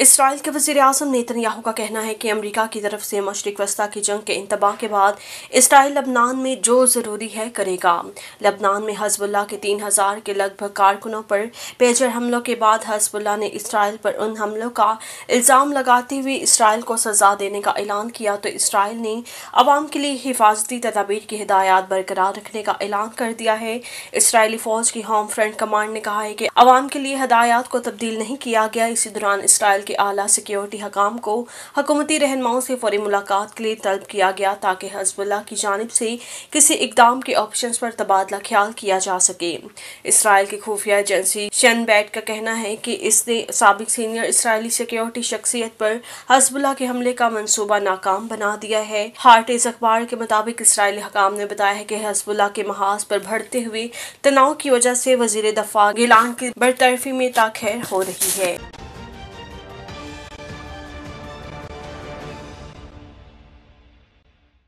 Israel के वजीर अजम नेतन्याहू का कहना है कि अमरीका की तरफ से मशरक वस्ती की जंग के इंतबाह के बाद इसराइल लबनान में जो ज़रूरी है करेगा लबनान में हजबुल्ला के तीन हज़ार के लगभग कारकुनों पर पेजर हमलों के बाद हजबुल्ला ने इसराइल पर उन हमलों का इल्ज़ाम लगाते हुए इसराइल को सजा देने का ऐलान किया तो इसराइल ने आवाम के लिए हिफाजती तदाबीर की हिदायत बरकरार रखने का ऐलान कर दिया है इसराइली फ़ौज की होम फ्रंट कमांड ने कहा है कि आवाम के लिए हदायत को तब्दील नहीं किया गया इसी दौरान इसराइल के आला सिक्योरिटी हकाम को हकूमती रहनुमाओं से फौरी मुलाकात के लिए तलब किया गया ताकि हजबुल्ला की जानब से किसी इकदाम के ऑप्शन पर तबादला ख्याल किया जा सके इसराइल की खुफिया एजेंसी शन बैट का कहना है कि इसने सबक सीनियर इसराइली सिक्योरिटी शख्सियत पर हजबुल्ला के हमले का मनसूबा नाकाम बना दिया है हार्ट इस अखबार के मुताबिक इसराइली हकाम ने बताया है कि हजबुल्ला के महाज पर भरते हुए तनाव की वजह से वजीर दफा गिलान की बरतरफी में ताखैर हो रही है